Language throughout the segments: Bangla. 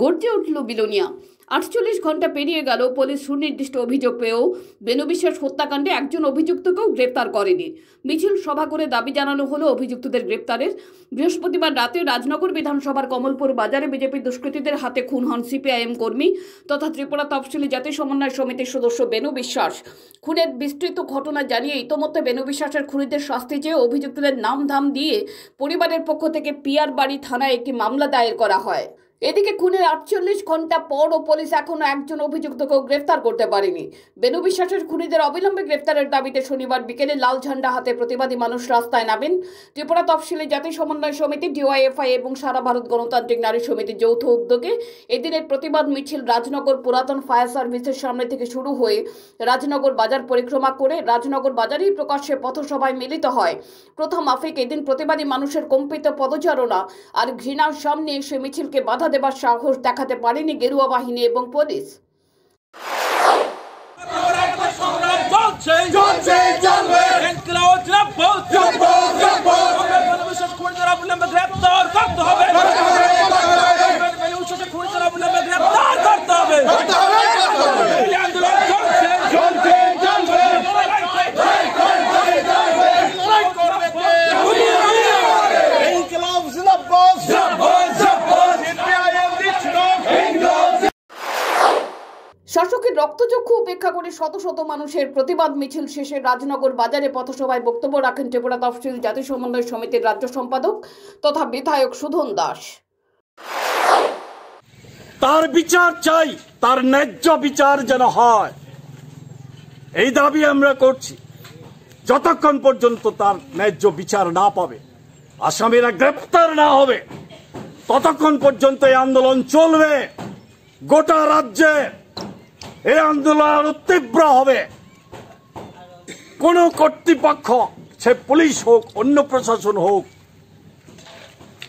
গর্জে উঠল বিলোনিয়া আটচল্লিশ ঘন্টা পেরিয়ে গেল পুলিশ সুনির্দিষ্ট অভিযোগ পেয়েও বেনু বিশ্বাস হত্যাকাণ্ডে একজন অভিযুক্তকেও গ্রেপ্তার করেনি মিছিল সভা করে দাবি জানানো হলো অভিযুক্তদের গ্রেপ্তারের বৃহস্পতিবার রাতে রাজনগর বিধানসভার কমলপুর বাজারে বিজেপি দুষ্কৃতীদের হাতে খুন হন সিপিআইএম কর্মী তথা ত্রিপুরা তফসিলি জাতি সমন্বয় সমিতির সদস্য বেনু বিশ্বাস খুনের বিস্তৃত ঘটনা জানিয়ে ইতোমধ্যে বেনু বিশ্বাসের খুনিদের শাস্তি চেয়ে অভিযুক্তদের নাম ধাম দিয়ে পরিবারের পক্ষ থেকে পিয়ার বাড়ি থানায় একটি মামলা দায়ের করা হয় এদিকে খুনের আটচল্লিশ ঘন্টা পরও পুলিশ এখনও একজন অভিযুক্তকেও গ্রেফতার করতে পারেনি বেনু বিশ্বাসের খুনিদের অবিলম্বে গ্রেফতারের দাবিতে শনিবার বিকেলে লাল ঝান্ডা হাতে প্রতিবাদী মানুষ রাস্তায় নামেন ত্রিপুরা তফসিলি জাতি সমন্বয় সমিতি ডিওয়াইএফআই এবং সারা ভারত গণতান্ত্রিক নারী সমিতির যৌথ উদ্যোগে এদিনের প্রতিবাদ মিছিল রাজনগর পুরাতন ফায়ার সার্ভিসের সামনে থেকে শুরু হয়ে রাজনগর বাজার পরিক্রমা করে রাজনগর বাজারেই প্রকাশ্যে পথসভায় মিলিত হয় প্রথম আফিক এদিন প্রতিবাদী মানুষের কম্পিত পদচারণা আর ঘৃণার সামনে সে মিছিলকে বাধা বাধা দেবার সাহস দেখাতে পারেনি গেরুয়া বাহিনী এবং পুলিশ চলছে শাসকের রক্তচক্ষু উপেক্ষা করে শত শত মানুষের প্রতিবাদ মিছিল শেষে রাজনগর বাজারে পথসভায় বক্তব্য রাখেন ত্রিপুরা তফসিল জাতি সমন্বয় সমিতির রাজ্য সম্পাদক তথা বিধায়ক সুধন দাস তার বিচার চাই তার ন্যায্য বিচার যেন হয় এই দাবি আমরা করছি যতক্ষণ পর্যন্ত তার ন্যায্য বিচার না পাবে আসামিরা গ্রেপ্তার না হবে ততক্ষণ পর্যন্ত এই আন্দোলন চলবে গোটা রাজ্যে এই আন্দোলন আরো তীব্র হবে কোনো কর্তৃপক্ষ সে পুলিশ হোক অন্য প্রশাসন হোক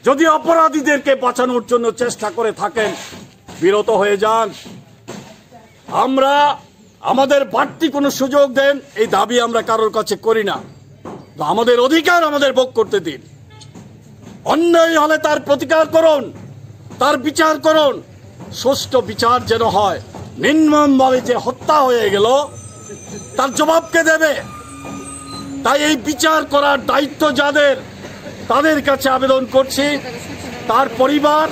যদি অপরাধীদেরকে বাঁচানোর জন্য চেষ্টা করে থাকেন বিরত হয়ে যান আমরা আমাদের বাড়তি কোনো সুযোগ দেন এই দাবি আমরা কারোর কাছে করি না আমাদের অধিকার আমাদের ভোগ করতে দিন অন্যায় হলে তার প্রতিকার করুন তার বিচার করুন সুষ্ঠ বিচার যেন হয় ভাবে যে হত্যা হয়ে গেল তার জবাবকে দেবে তাই এই বিচার করার দায়িত্ব যাদের তাদের কাছে আবেদন করছি তার পরিবার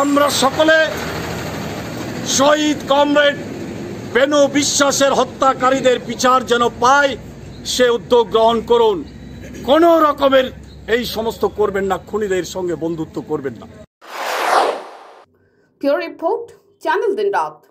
আমরা সকলে শহীদ কমরেড বেনু বিশ্বাসের হত্যাকারীদের বিচার যেন পায় সে উদ্যোগ গ্রহণ করুন কোন রকমের এই সমস্ত করবেন না খুনিদের সঙ্গে বন্ধুত্ব করবেন না রিপোর্ট চ্যানেল দিন রাত